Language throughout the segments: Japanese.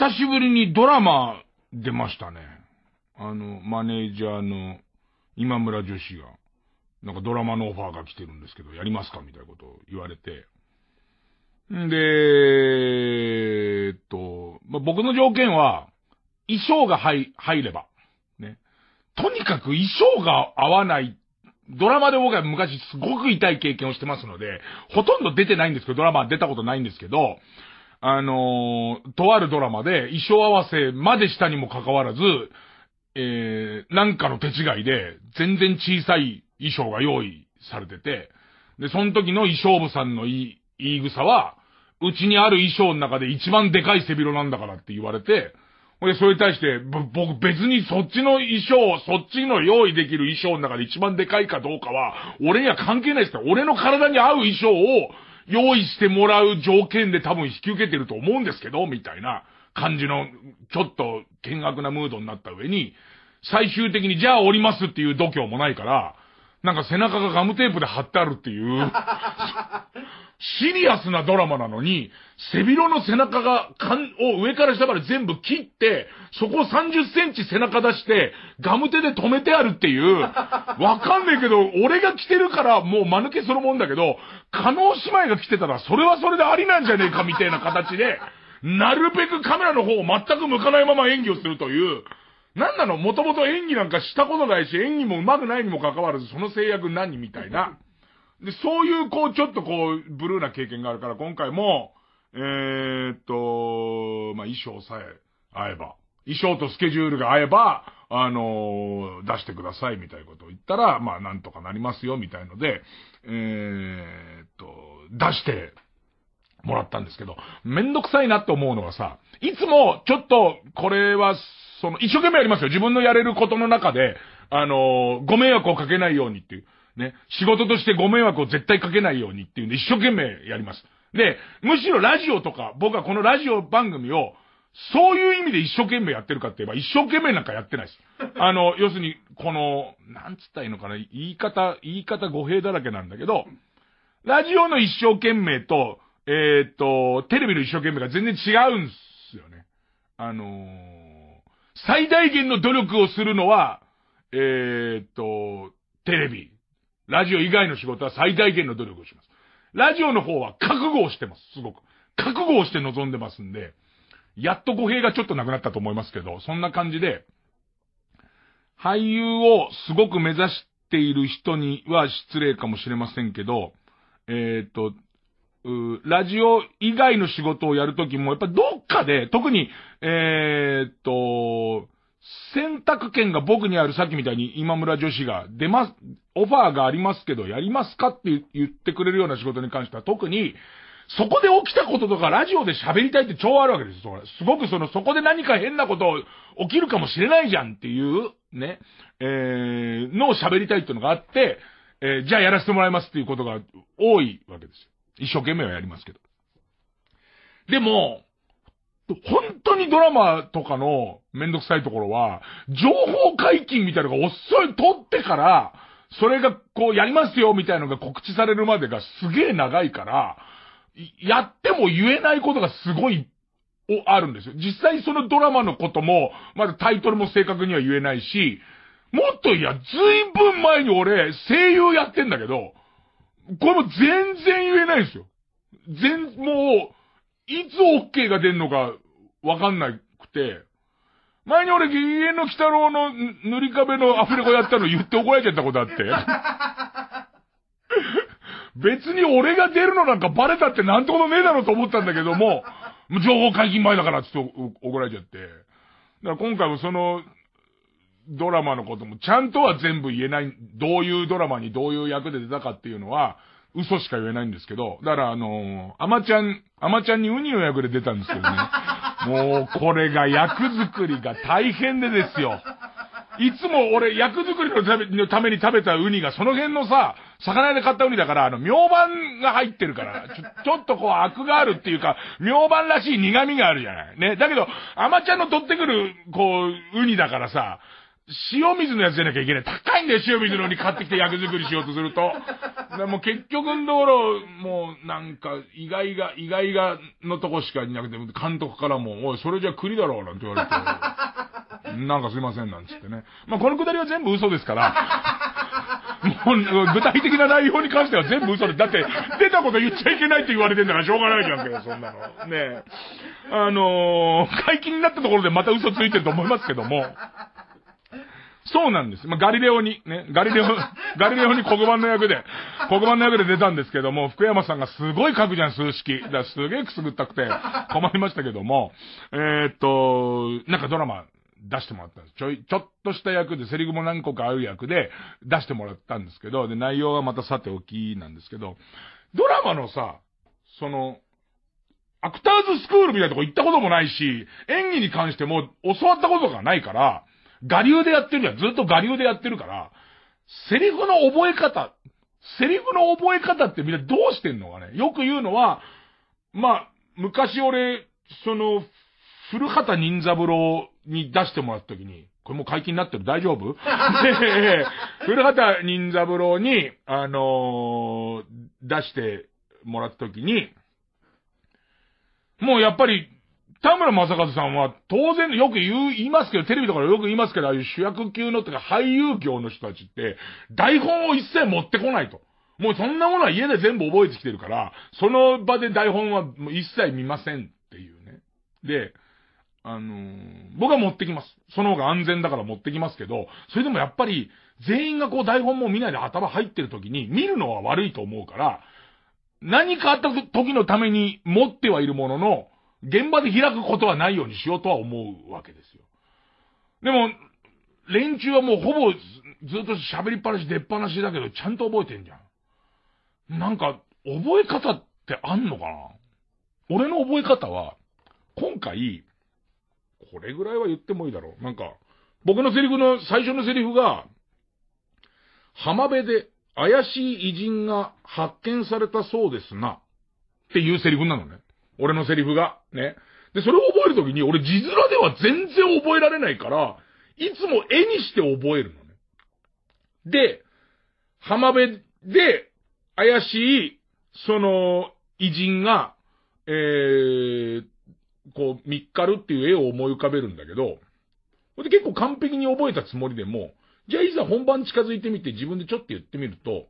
久しぶりにドラマ出ましたね。あの、マネージャーの今村女子が、なんかドラマのオファーが来てるんですけど、やりますかみたいなことを言われて。んで、えっと、まあ、僕の条件は、衣装が入、入れば。ね。とにかく衣装が合わない。ドラマで僕は昔すごく痛い経験をしてますので、ほとんど出てないんですけど、ドラマは出たことないんですけど、あのー、とあるドラマで衣装合わせまでしたにもかかわらず、えー、なんかの手違いで、全然小さい衣装が用意されてて、で、その時の衣装部さんの言い、言い草は、うちにある衣装の中で一番でかい背広なんだからって言われて、で、それに対して、僕別にそっちの衣装、そっちの用意できる衣装の中で一番でかいかどうかは、俺には関係ないですっ俺の体に合う衣装を用意してもらう条件で多分引き受けてると思うんですけど、みたいな感じの、ちょっと険悪なムードになった上に、最終的にじゃあ降りますっていう度胸もないから、なんか背中がガムテープで貼ってあるっていう シリアスなドラマなのに、背広の背中が、かん、を上から下まで全部切って、そこを30センチ背中出して、ガム手で止めてあるっていう、わかんねえけど、俺が着てるからもう間抜けするもんだけど、ノ納姉妹が着てたら、それはそれでありなんじゃねえかみたいな形で、なるべくカメラの方を全く向かないまま演技をするという、なんなのもともと演技なんかしたことないし、演技も上手くないにも関わらず、その制約何みたいな。で、そういう、こう、ちょっとこう、ブルーな経験があるから、今回も、えー、っと、まあ、衣装さえ合えば、衣装とスケジュールが合えば、あのー、出してくださいみたいなことを言ったら、まあ、なんとかなりますよ、みたいので、えー、っと、出してもらったんですけど、めんどくさいなって思うのがさ、いつも、ちょっと、これは、その、一生懸命やりますよ。自分のやれることの中で、あのー、ご迷惑をかけないようにっていう。ね。仕事としてご迷惑を絶対かけないようにっていうんで、一生懸命やります。で、むしろラジオとか、僕はこのラジオ番組を、そういう意味で一生懸命やってるかって言えば、一生懸命なんかやってないです。あの、要するに、この、なんつったらいいのかな、言い方、言い方語弊だらけなんだけど、ラジオの一生懸命と、えー、っと、テレビの一生懸命が全然違うんすよね。あのー、最大限の努力をするのは、えー、っと、テレビラジオ以外の仕事は最大限の努力をします。ラジオの方は覚悟をしてます、すごく。覚悟をして臨んでますんで、やっと語弊がちょっとなくなったと思いますけど、そんな感じで、俳優をすごく目指している人には失礼かもしれませんけど、えー、っと、ラジオ以外の仕事をやるときも、やっぱどっかで、特に、えー、っと、選択権が僕にあるさっきみたいに今村女子が出ます、オファーがありますけどやりますかって言ってくれるような仕事に関しては特に、そこで起きたこととかラジオで喋りたいって超あるわけですよ。すごくその、そこで何か変なこと起きるかもしれないじゃんっていう、ね、えー、のを喋りたいっていうのがあって、えー、じゃあやらせてもらいますっていうことが多いわけですよ。一生懸命はやりますけど。でも、本当にドラマとかのめんどくさいところは、情報解禁みたいのが遅い、取ってから、それがこうやりますよみたいのが告知されるまでがすげえ長いから、やっても言えないことがすごい、お、あるんですよ。実際そのドラマのことも、まだタイトルも正確には言えないし、もっといや、ずいぶん前に俺、声優やってんだけど、これも全然言えないんですよ。全、もう、いつ OK が出んのかわかんなくて、前に俺、家の鬼太郎の塗り壁のアフレコやったの言って怒られちゃったことあって。別に俺が出るのなんかバレたってなんてことねえだろうと思ったんだけども、情報解禁前だからちょっと怒られちゃって。だから今回もその、ドラマのこともちゃんとは全部言えない、どういうドラマにどういう役で出たかっていうのは、嘘しか言えないんですけど、だからあのー、アマちゃん、アマちゃんにウニを役で出たんですけどね。もう、これが役作りが大変でですよ。いつも俺、役作りのためのために食べたウニが、その辺のさ、魚屋で買ったウニだから、あの、明晩が入ってるから、ちょ、ちょっとこう、アクがあるっていうか、明晩らしい苦味があるじゃない。ね。だけど、アマちゃんの取ってくる、こう、ウニだからさ、塩水のやつじゃなきゃいけない。高いんだよ、塩水のに買ってきて役作りしようとすると。もう結局のところ、もうなんか、意外が、意外がのとこしかいなくて、監督からも、おい、それじゃ栗だろう、なんて言われて。なんかすいません、なんつってね。まあ、このくだりは全部嘘ですから。もう、具体的な内容に関しては全部嘘で。だって、出たこと言っちゃいけないって言われてんだからしょうがないじゃんけど、そんなの。ねえ。あのー、解禁になったところでまた嘘ついてると思いますけども。そうなんです。まあ、ガリレオに、ね、ガリレオ、ガリレオに黒板の役で、黒板の役で出たんですけども、福山さんがすごい書くじゃん、数式。だすげえくすぐったくて、困りましたけども、えー、っと、なんかドラマ、出してもらったんです。ちょい、ちょっとした役で、セリフも何個かある役で出してもらったんですけど、で、内容はまたさておきなんですけど、ドラマのさ、その、アクターズスクールみたいなとこ行ったこともないし、演技に関しても教わったことがないから、我流でやってるにはずっと我流でやってるから、セリフの覚え方、セリフの覚え方ってみんなどうしてんのかね。よく言うのは、まあ、昔俺、その、古畑任三郎に出してもらった時に、これもう解禁になってる大丈夫 古畑任三郎に、あのー、出してもらった時に、もうやっぱり、田村正和さんは、当然、よく言う、言いますけど、テレビとかでよく言いますけど、ああいう主役級の、とか俳優業の人たちって、台本を一切持ってこないと。もうそんなものは家で全部覚えてきてるから、その場で台本は一切見ませんっていうね。で、あのー、僕は持ってきます。その方が安全だから持ってきますけど、それでもやっぱり、全員がこう台本も見ないで頭入ってる時に、見るのは悪いと思うから、何かあった時のために持ってはいるものの、現場で開くことはないようにしようとは思うわけですよ。でも、連中はもうほぼずっと喋りっぱなし出っぱなしだけど、ちゃんと覚えてんじゃん。なんか、覚え方ってあんのかな俺の覚え方は、今回、これぐらいは言ってもいいだろう。なんか、僕のセリフの、最初のセリフが、浜辺で怪しい偉人が発見されたそうですな、っていうセリフなのね。俺のセリフが。ね。で、それを覚えるときに、俺字面では全然覚えられないから、いつも絵にして覚えるのね。で、浜辺で、怪しい、その、偉人が、えー、こう、見っかるっていう絵を思い浮かべるんだけど、これで結構完璧に覚えたつもりでも、じゃあいざ本番近づいてみて自分でちょっと言ってみると、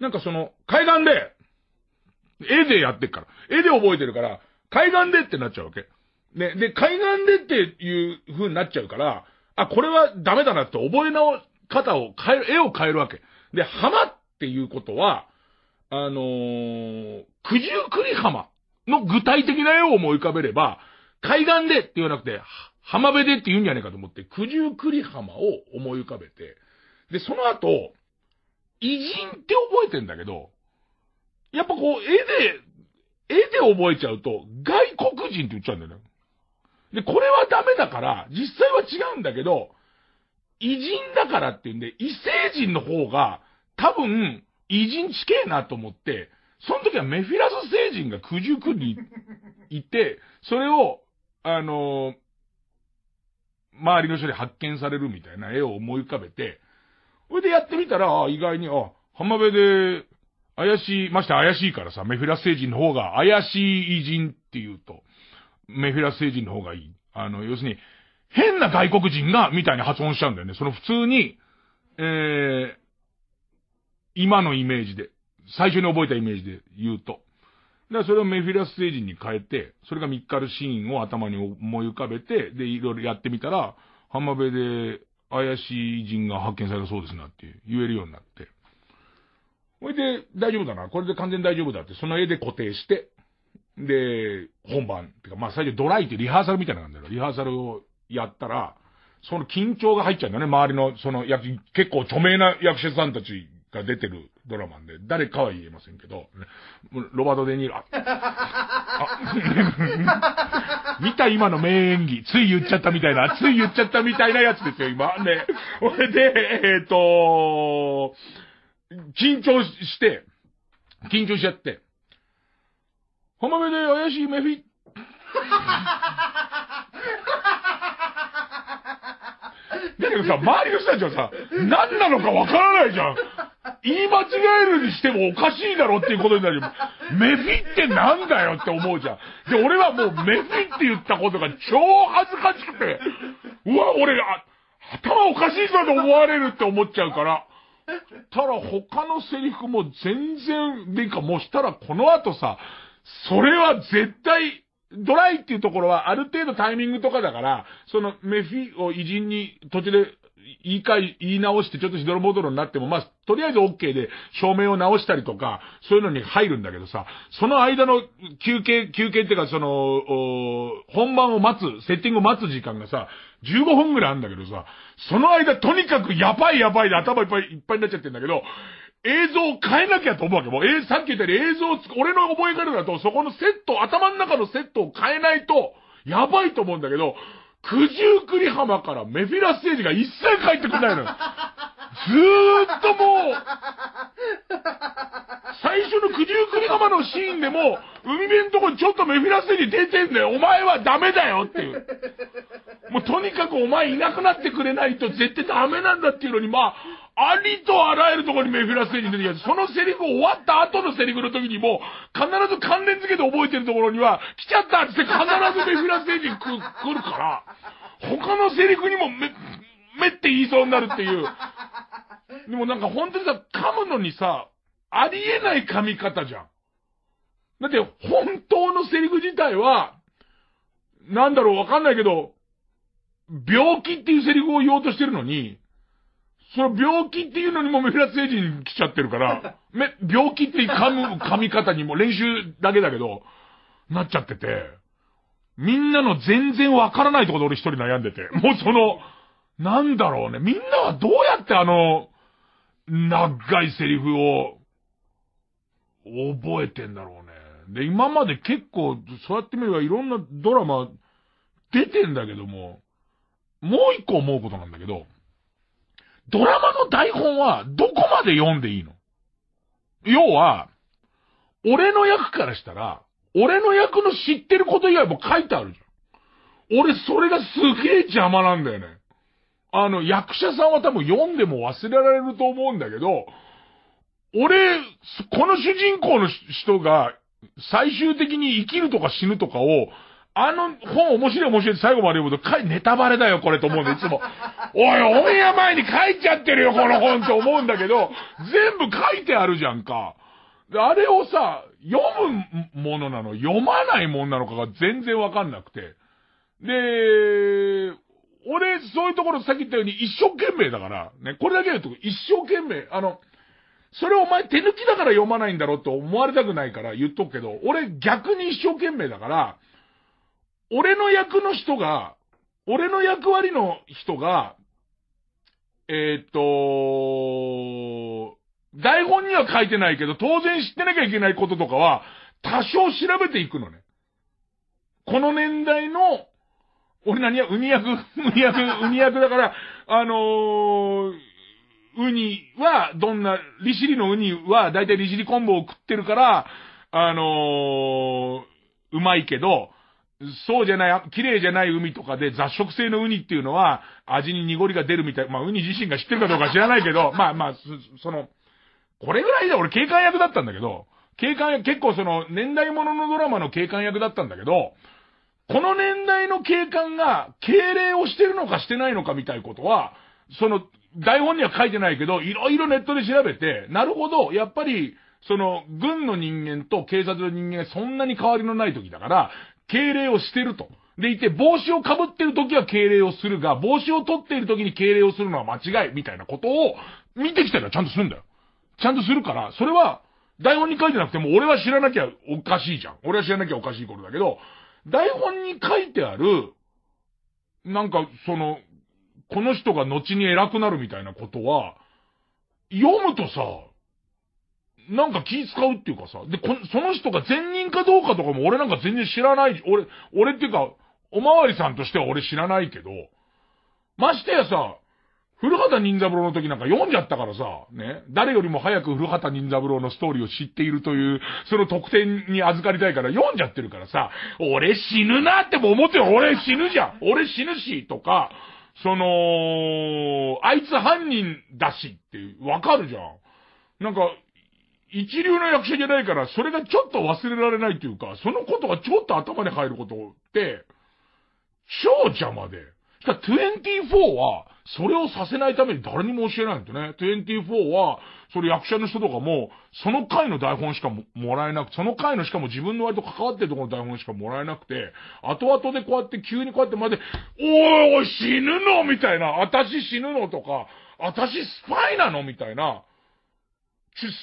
なんかその、海岸で、絵でやってっから。絵で覚えてるから、海岸でってなっちゃうわけ。ね、で、海岸でっていう風になっちゃうから、あ、これはダメだなって覚え直方を変える、絵を変えるわけ。で、浜っていうことは、あのー、九十九里浜の具体的な絵を思い浮かべれば、海岸でって言わなくて、浜辺でって言うんじゃねえかと思って、九十九里浜を思い浮かべて、で、その後、偉人って覚えてんだけど、やっぱこう、絵で、絵で覚えちゃうと、外国人って言っちゃうんだよね。で、これはダメだから、実際は違うんだけど、偉人だからって言うんで、異星人の方が、多分、偉人近えなと思って、その時はメフィラス星人が九十九にいて、それを、あのー、周りの人に発見されるみたいな絵を思い浮かべて、それでやってみたら、意外に、あ、浜辺で怪しい、まして怪しいからさ、メフィラス星人の方が怪しい偉人って言うと、メフィラス星人の方がいい。あの、要するに、変な外国人が、みたいに発音しちゃうんだよね。その普通に、えー、今のイメージで、最初に覚えたイメージで言うと。だからそれをメフィラス星人に変えて、それがミッカルシーンを頭に思い浮かべて、で、いろいろやってみたら、浜辺で怪しい偉人が発見されたそうですなって言えるようになって。ほいで、大丈夫だな。これで完全大丈夫だって、その絵で固定して、で、本番。てか、まあ、最初ドライってリハーサルみたいな感じだリハーサルをやったら、その緊張が入っちゃうんだね。周りの、その役、結構著名な役者さんたちが出てるドラマで、誰かは言えませんけど、ロバート・デ・ニール、あ、あ見た今の名演技、つい言っちゃったみたいな、つい言っちゃったみたいなやつですよ、今。ね。これで、えっ、とー、緊張して、緊張しちゃって、浜辺で怪しいメフィ、だけどさ、周りの人たちはさ、何なのかわからないじゃん。言い間違えるにしてもおかしいだろっていうことになるよ。メフィってなんだよって思うじゃん。で、俺はもうメフィって言ったことが超恥ずかしくて、うわ、俺、頭おかしいぞと思われるって思っちゃうから。ただ他のセリフも全然、でか、もしたらこの後さ、それは絶対、ドライっていうところはある程度タイミングとかだから、そのメフィを偉人に途中で言い換え、言い直して、ちょっとしどろぼどろになっても、まあ、とりあえず OK で、照明を直したりとか、そういうのに入るんだけどさ、その間の休憩、休憩っていうか、その、本番を待つ、セッティングを待つ時間がさ、15分ぐらいあるんだけどさ、その間とにかくやばいやばいで頭いっぱいいっぱいになっちゃってんだけど、映像を変えなきゃと思うわけ。もう、えー、さっき言ったように映像を、俺の覚え方だと、そこのセット、頭の中のセットを変えないと、やばいと思うんだけど、九十九里浜からメフィラステージが一切帰ってこないの。ずーっともう、最初の九十九里浜のシーンでも、海辺のとこにちょっとメフィラステージ出てんだよ。お前はダメだよっていう。もうとにかくお前いなくなってくれないと絶対ダメなんだっていうのに、まあ、ありとあらゆるところにメフィラス星ージ出てきて、そのセリフ終わった後のセリフの時にも、必ず関連付けて覚えてるところには、来ちゃったって必ずメフィラステージに来るから、他のセリフにもめ、めって言いそうになるっていう。でもなんか本当にさ、噛むのにさ、ありえない噛み方じゃん。だって、本当のセリフ自体は、なんだろうわかんないけど、病気っていうセリフを言おうとしてるのに、その病気っていうのにもメフラス星人来ちゃってるから、め、病気って噛む噛み方にも練習だけだけど、なっちゃってて、みんなの全然わからないところで俺一人悩んでて、もうその、なんだろうね、みんなはどうやってあの、長いセリフを、覚えてんだろうね。で、今まで結構、そうやってみればいろんなドラマ出てんだけども、もう一個思うことなんだけど、ドラマの台本はどこまで読んでいいの要は、俺の役からしたら、俺の役の知ってること以外も書いてあるじゃん。俺、それがすげえ邪魔なんだよね。あの、役者さんは多分読んでも忘れられると思うんだけど、俺、この主人公の人が最終的に生きるとか死ぬとかをあの本面白い面白いって最後まで読むと、いネタバレだよこれと思うんで、いつも。おい、オンエア前に書いちゃってるよこの本っ思うんだけど、全部書いてあるじゃんか。あれをさ、読むものなの、読まないもんなのかが全然わかんなくて。で、俺、そういうところさっき言ったように一生懸命だから、ね、これだけ言うと一生懸命、あの、それお前手抜きだから読まないんだろうと思われたくないから言っとくけど、俺逆に一生懸命だから、俺の役の人が、俺の役割の人が、えー、っと、台本には書いてないけど、当然知ってなきゃいけないこととかは、多少調べていくのね。この年代の、俺何や、ウニ役、ウ ニ役、ウニ役だから、あのー、ウニは、どんな、利尻のウニは、だいたい利尻ンボを食ってるから、あのー、うまいけど、そうじゃない、綺麗じゃない海とかで雑食性のウニっていうのは味に濁りが出るみたい。まあ、ウニ自身が知ってるかどうか知らないけど、まあまあ、その、これぐらいで俺警官役だったんだけど、警官役、結構その年代物のドラマの警官役だったんだけど、この年代の警官が敬礼をしてるのかしてないのかみたいことは、その、台本には書いてないけど、いろいろネットで調べて、なるほど、やっぱり、その、軍の人間と警察の人間がそんなに変わりのない時だから、敬礼をしてると。でいて、帽子をかぶってる時は敬礼をするが、帽子を取っている時に敬礼をするのは間違い、みたいなことを、見てきたらちゃんとするんだよ。ちゃんとするから、それは、台本に書いてなくても、俺は知らなきゃおかしいじゃん。俺は知らなきゃおかしいことだけど、台本に書いてある、なんか、その、この人が後に偉くなるみたいなことは、読むとさ、なんか気使うっていうかさ、で、こその人が善人かどうかとかも俺なんか全然知らない、俺、俺っていうか、おまわりさんとしては俺知らないけど、ましてやさ、古畑任三郎の時なんか読んじゃったからさ、ね、誰よりも早く古畑任三郎のストーリーを知っているという、その特典に預かりたいから読んじゃってるからさ、俺死ぬなっても思ってよ、俺死ぬじゃん俺死ぬしとか、その、あいつ犯人だしってわかるじゃん。なんか、一流の役者じゃないから、それがちょっと忘れられないというか、そのことがちょっと頭に入ることって、超邪魔で。しか、24は、それをさせないために誰にも教えないんだよね。24は、それ役者の人とかも、その回の台本しかももらえなくて、その回のしかも自分の割と関わってるところの台本しかもらえなくて、後々でこうやって急にこうやってまで、おいおい死ぬのみたいな、私死ぬのとか、私スパイなのみたいな、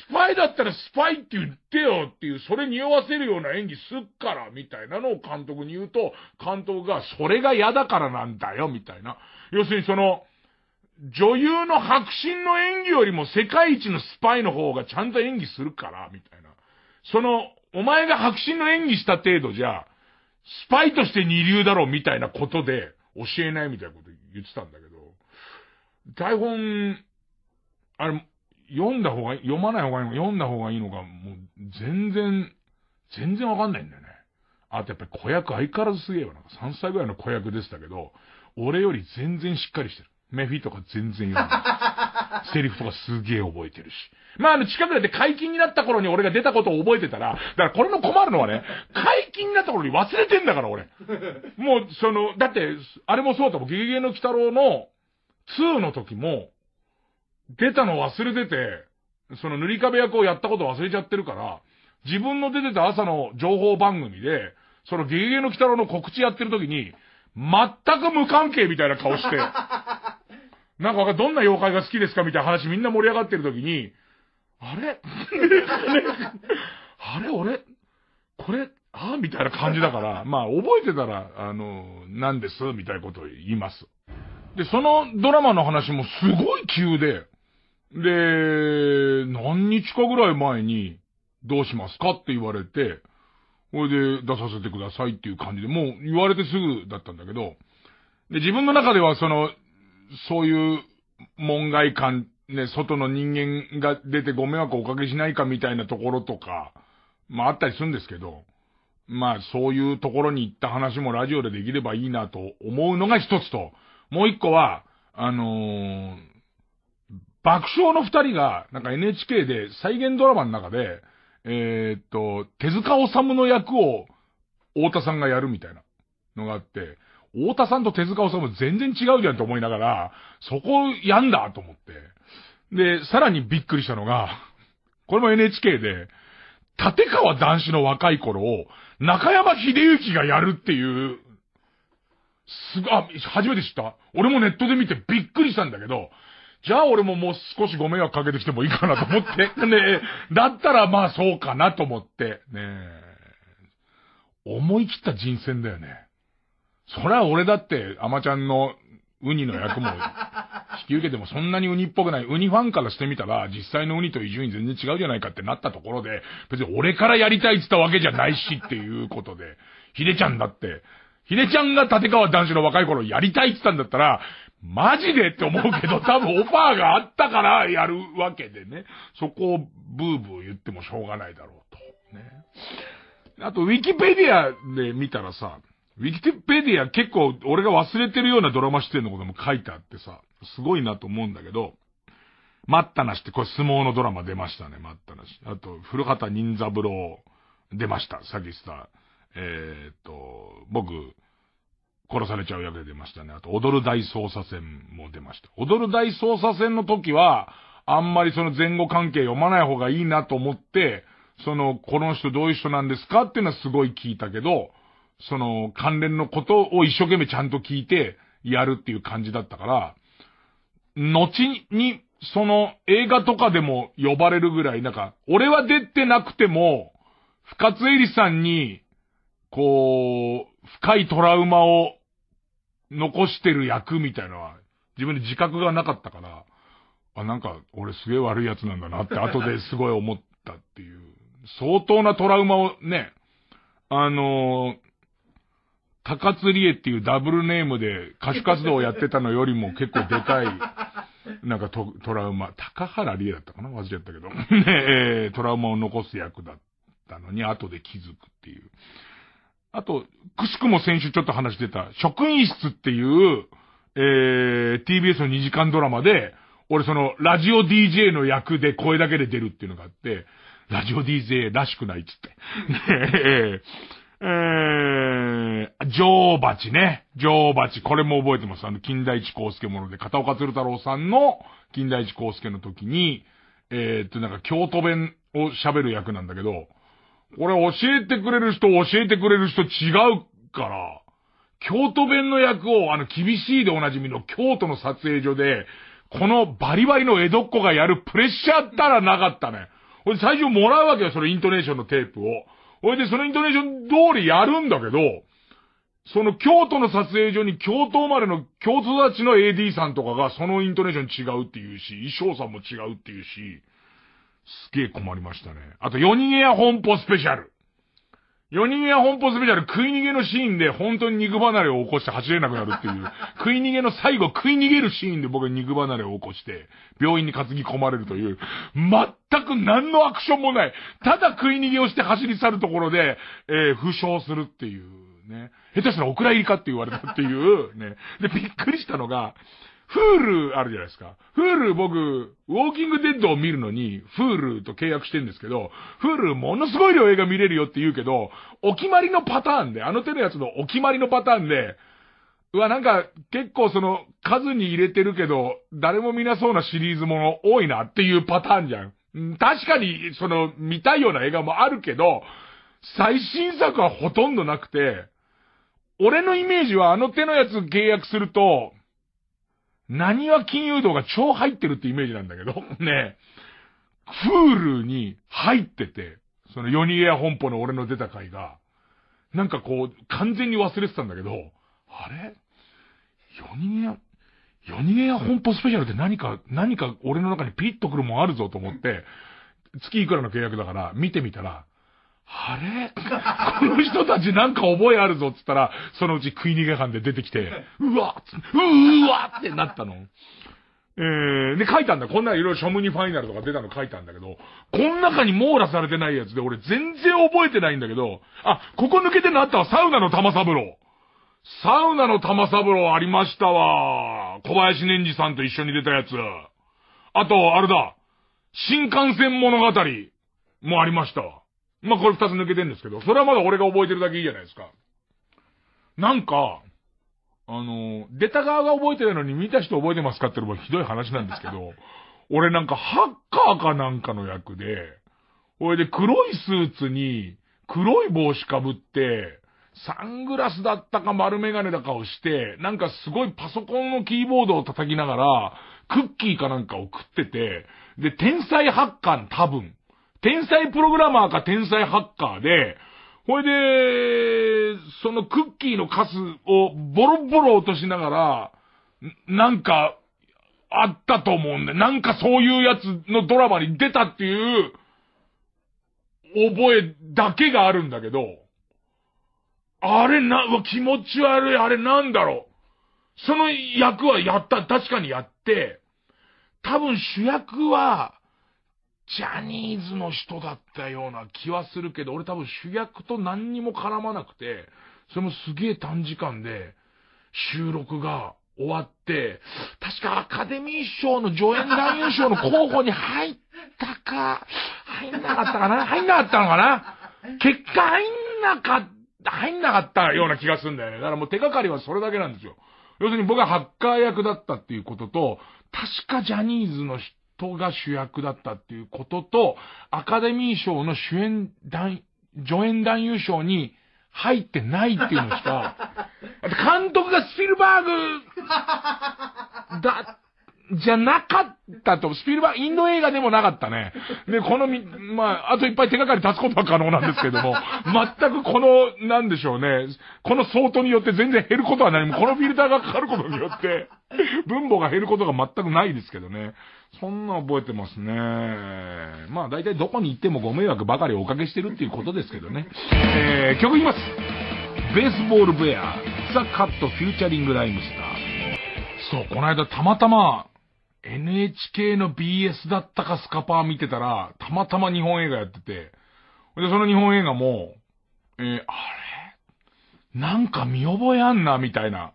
スパイだったらスパイって言ってよっていう、それ匂わせるような演技すっから、みたいなのを監督に言うと、監督が、それが嫌だからなんだよ、みたいな。要するにその、女優の白真の演技よりも世界一のスパイの方がちゃんと演技するから、みたいな。その、お前が白真の演技した程度じゃ、スパイとして二流だろ、みたいなことで、教えないみたいなこと言ってたんだけど、台本、あれ、読んだ方がいい、読まない方がいいのか、読んだ方がいいのか、もう、全然、全然わかんないんだよね。あとやっぱり子役相変わらずすげえわ。なんか3歳ぐらいの子役でしたけど、俺より全然しっかりしてる。メフィとか全然読んでない。セリフとかすげえ覚えてるし。まあ、あの、近くで解禁になった頃に俺が出たことを覚えてたら、だからこれの困るのはね、解禁になった頃に忘れてんだから、俺。もう、その、だって、あれもそうだもん、ゲゲゲの鬼太郎の2の時も、出たの忘れてて、その塗り壁役をやったこと忘れちゃってるから、自分の出てた朝の情報番組で、そのゲゲゲの鬼太郎の告知やってる時に、全く無関係みたいな顔して、なんかどんな妖怪が好きですかみたいな話みんな盛り上がってる時に、あれ あれ俺、これ、ああみたいな感じだから、まあ覚えてたら、あの、なんですみたいなことを言います。で、そのドラマの話もすごい急で、で、何日かぐらい前に、どうしますかって言われて、これで出させてくださいっていう感じで、もう言われてすぐだったんだけど、で、自分の中ではその、そういう門外観、ね、外の人間が出てご迷惑をおかけしないかみたいなところとか、まああったりするんですけど、まあそういうところに行った話もラジオでできればいいなと思うのが一つと、もう一個は、あのー爆笑の二人が、なんか NHK で再現ドラマの中で、えー、っと、手塚治虫の役を、太田さんがやるみたいなのがあって、太田さんと手塚治虫全然違うじゃんと思いながら、そこやんだと思って。で、さらにびっくりしたのが、これも NHK で、立川男子の若い頃を、中山秀幸がやるっていう、すご、あ、初めて知った俺もネットで見てびっくりしたんだけど、じゃあ俺ももう少しご迷惑かけてきてもいいかなと思って。ねだったらまあそうかなと思って。ね思い切った人選だよね。そりゃ俺だって、アマちゃんのウニの役も 引き受けてもそんなにウニっぽくない。ウニファンからしてみたら、実際のウニと伊集院全然違うじゃないかってなったところで、別に俺からやりたいって言ったわけじゃないしっていうことで、ヒデちゃんだって、ヒデちゃんが立川男子の若い頃やりたいって言ったんだったら、マジでって思うけど、多分オファーがあったからやるわけでね。そこをブーブー言ってもしょうがないだろうと。ね。あと、ウィキペディアで見たらさ、ウィキペディア結構俺が忘れてるようなドラマ出演のことも書いてあってさ、すごいなと思うんだけど、待ったなしって、これ相撲のドラマ出ましたね、待ったなし。あと、古畑任三郎出ました、詐欺スター。えー、っと、僕、殺されちゃう役で出ましたね。あと、踊る大捜査線も出ました。踊る大捜査線の時は、あんまりその前後関係読まない方がいいなと思って、その、この人どういう人なんですかっていうのはすごい聞いたけど、その、関連のことを一生懸命ちゃんと聞いて、やるっていう感じだったから、後に、その、映画とかでも呼ばれるぐらい、なんか、俺は出てなくても、深津絵里さんに、こう、深いトラウマを残してる役みたいのは、自分で自覚がなかったから、あ、なんか、俺すげえ悪い奴なんだなって 後ですごい思ったっていう、相当なトラウマをね、あのー、高津理恵っていうダブルネームで歌手活動をやってたのよりも結構でかい、なんかトトラウマ、高原理恵だったかな忘れちゃったけど、ねえ、トラウマを残す役だったのに後で気づくっていう。あと、くしくも先週ちょっと話してた、職員室っていう、えー、TBS の2時間ドラマで、俺その、ラジオ DJ の役で声だけで出るっていうのがあって、ラジオ DJ らしくないっつって。えー、えー、チね。ジョーバチ。これも覚えてます。あの、金田一光介もので、片岡鶴太郎さんの金田一光介の時に、えー、っと、なんか京都弁を喋る役なんだけど、これ教えてくれる人、教えてくれる人違うから、京都弁の役を、あの、厳しいでおなじみの京都の撮影所で、このバリバリの江戸っ子がやるプレッシャーったらなかったね。ほい最初もらうわけよ、そのイントネーションのテープを。ほいでそのイントネーション通りやるんだけど、その京都の撮影所に京都生まれの京都育ちの AD さんとかがそのイントネーション違うっていうし、衣装さんも違うっていうし、すげえ困りましたね。あと、夜逃げや本舗スペシャル。夜逃げや本舗スペシャル、食い逃げのシーンで本当に肉離れを起こして走れなくなるっていう、食い逃げの最後、食い逃げるシーンで僕は肉離れを起こして、病院に担ぎ込まれるという、全く何のアクションもない、ただ食い逃げをして走り去るところで、えー、負傷するっていうね。下手したらお蔵入りかって言われたっていう、ね。で、びっくりしたのが、フールあるじゃないですか。フール僕、ウォーキングデッドを見るのに、フールと契約してんですけど、フールものすごい量映画見れるよって言うけど、お決まりのパターンで、あの手のやつのお決まりのパターンで、うわ、なんか、結構その、数に入れてるけど、誰も見なそうなシリーズもの多いなっていうパターンじゃん。確かに、その、見たいような映画もあるけど、最新作はほとんどなくて、俺のイメージはあの手のやつ契約すると、何は金融道が超入ってるってイメージなんだけど、ねクールに入ってて、そのヨニエア本舗の俺の出た回が、なんかこう、完全に忘れてたんだけど、あれヨニエア、ヨニエア本舗スペシャルって何か、何か俺の中にピリッとくるもんあるぞと思って、月いくらの契約だから見てみたら、あれこの人たちなんか覚えあるぞっつったら、そのうち食い逃げ犯で出てきて、うわうーわってなったの。えー、で書いたんだ。こんないろいろショムニファイナルとか出たの書いたんだけど、こん中に網羅されてないやつで俺全然覚えてないんだけど、あ、ここ抜けてるのあったわ。サウナの玉三郎。サウナの玉三郎ありましたわ。小林年次さんと一緒に出たやつ。あと、あれだ。新幹線物語もありましたわ。まあ、これ二つ抜けてんですけど、それはまだ俺が覚えてるだけいいじゃないですか。なんか、あの、出た側が覚えてないのに見た人覚えてますかってのもひどい話なんですけど、俺なんかハッカーかなんかの役で、俺で黒いスーツに黒い帽子かぶって、サングラスだったか丸メガネだかをして、なんかすごいパソコンのキーボードを叩きながら、クッキーかなんかを食ってて、で、天才ハッカー多分。天才プログラマーか天才ハッカーで、ほいで、そのクッキーのカスをボロボロ落としながら、なんか、あったと思うんだよ。なんかそういうやつのドラマに出たっていう、覚えだけがあるんだけど、あれな、気持ち悪い、あれなんだろう。その役はやった、確かにやって、多分主役は、ジャニーズの人だったような気はするけど、俺多分主役と何にも絡まなくて、それもすげえ短時間で、収録が終わって、確かアカデミー賞の助演男優賞の候補に入ったか、入んなかったかな入んなかったのかな結果入んなかった、入んなかったような気がするんだよね。だからもう手がかりはそれだけなんですよ。要するに僕はハッカー役だったっていうことと、確かジャニーズの人、トが主役だったっていうことと、アカデミー賞の主演団、助演男優賞に入ってないっていうのしか、監督がスピルバーグだじゃなかったと、スピルバーグ、インド映画でもなかったね。で、このみ、まあ、あといっぱい手がかり立つことは可能なんですけども、全くこの、なんでしょうね、この相当によって全然減ることは何も、このフィルターがかかることによって、分母が減ることが全くないですけどね。そんな覚えてますね。まあ、大体どこに行ってもご迷惑ばかりおかけしてるっていうことですけどね。えー、曲言います。ベースボールベア、ザ・カット・フューチャリング・ライムスター。そう、この間たまたま、NHK の BS だったかスカパー見てたら、たまたま日本映画やってて、で、その日本映画も、えー、あれなんか見覚えあんな、みたいな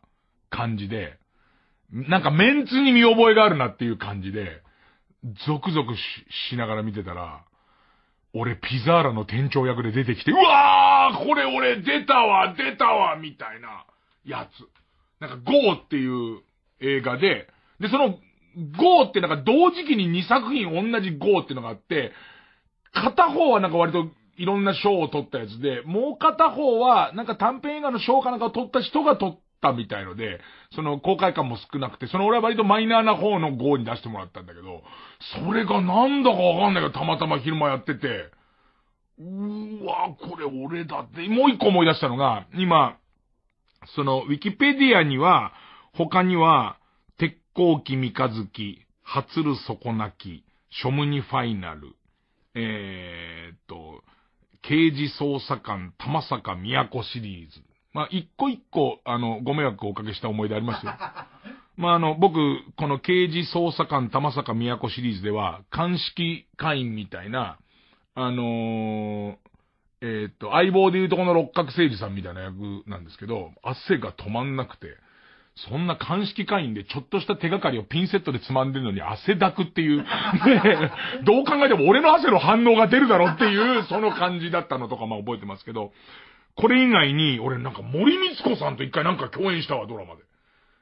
感じで、なんかメンツに見覚えがあるなっていう感じで、ゾクゾクししながら見てたら、俺ピザーラの店長役で出てきて、うわーこれ俺出たわ出たわみたいなやつ。なんか GO っていう映画で、で、その GO ってなんか同時期に2作品同じ GO ってのがあって、片方はなんか割といろんな賞を取ったやつで、もう片方はなんか短編映画の賞かなんかを取った人が取ったみたいので、その公開感も少なくて、その俺は割とマイナーな方の GO に出してもらったんだけど、それがなんだかわかんないけど、たまたま昼間やってて、うーわ、これ俺だって、もう一個思い出したのが、今、その、ウィキペディアには、他には、後期三日月、はつる底なき、庶務にファイナル、えー、っと、刑事捜査官、玉坂都シリーズ。まあ、一個一個、あの、ご迷惑をおかけした思い出ありますよ。まあ、あの、僕、この刑事捜査官、玉坂都シリーズでは、鑑識会員みたいな、あのー、えー、っと、相棒でいうとこの六角誠治さんみたいな役なんですけど、圧が止まんなくて、そんな鑑識会員でちょっとした手がかりをピンセットでつまんでるのに汗だくっていう、ね どう考えても俺の汗の反応が出るだろっていう、その感じだったのとかまあ覚えてますけど、これ以外に、俺なんか森光子さんと一回なんか共演したわ、ドラマで。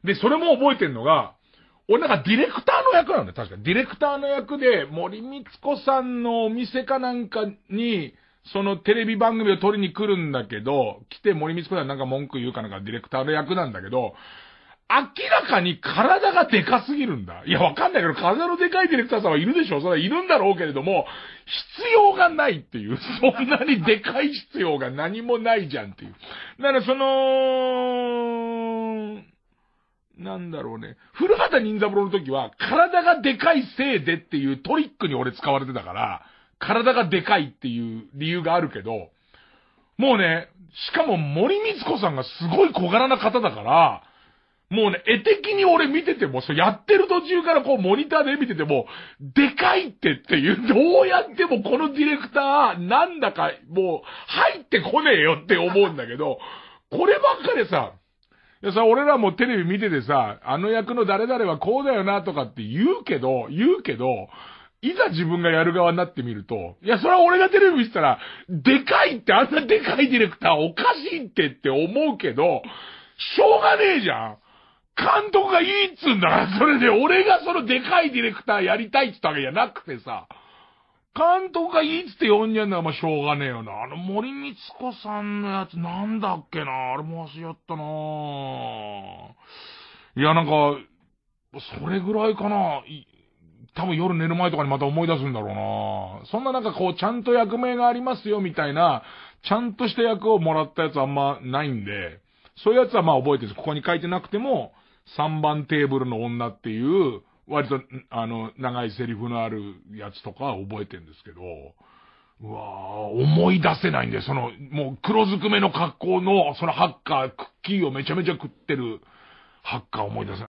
で、それも覚えてんのが、俺なんかディレクターの役なんだよ、確か。ディレクターの役で、森光子さんのお店かなんかに、そのテレビ番組を撮りに来るんだけど、来て森光子さんなんか文句言うかなんかディレクターの役なんだけど、明らかに体がでかすぎるんだ。いや、わかんないけど、体のでかいディレクターさんはいるでしょそれはいるんだろうけれども、必要がないっていう。そんなにでかい必要が何もないじゃんっていう。だからその、なんだろうね。古畑任三郎の時は、体がでかいせいでっていうトリックに俺使われてたから、体がでかいっていう理由があるけど、もうね、しかも森光子さんがすごい小柄な方だから、もうね、絵的に俺見てても、そうやってる途中からこうモニターで見てても、でかいってっていう、どうやってもこのディレクター、なんだか、もう、入ってこねえよって思うんだけど、こればっかりさ、いやさ、俺らもテレビ見ててさ、あの役の誰々はこうだよなとかって言うけど、言うけど、いざ自分がやる側になってみると、いや、それは俺がテレビ見てたら、でかいってあんなでかいディレクターおかしいってって思うけど、しょうがねえじゃん。監督がいいっつうんだから、それで俺がそのでかいディレクターやりたいっつったわけじゃなくてさ、監督がいいっつって呼んじゃんのはまあしょうがねえよな。あの森光子さんのやつなんだっけなあれも忘れやったないや、なんか、それぐらいかな多分夜寝る前とかにまた思い出すんだろうなそんななんかこう、ちゃんと役名がありますよみたいな、ちゃんとした役をもらったやつあんまないんで、そういうやつはまあ覚えてるここに書いてなくても、3番テーブルの女っていう、割と、あの、長いセリフのあるやつとか覚えてんですけど、うわぁ、思い出せないんで、その、もう黒ずくめの格好の、そのハッカー、クッキーをめちゃめちゃ食ってるハッカー思い出せない。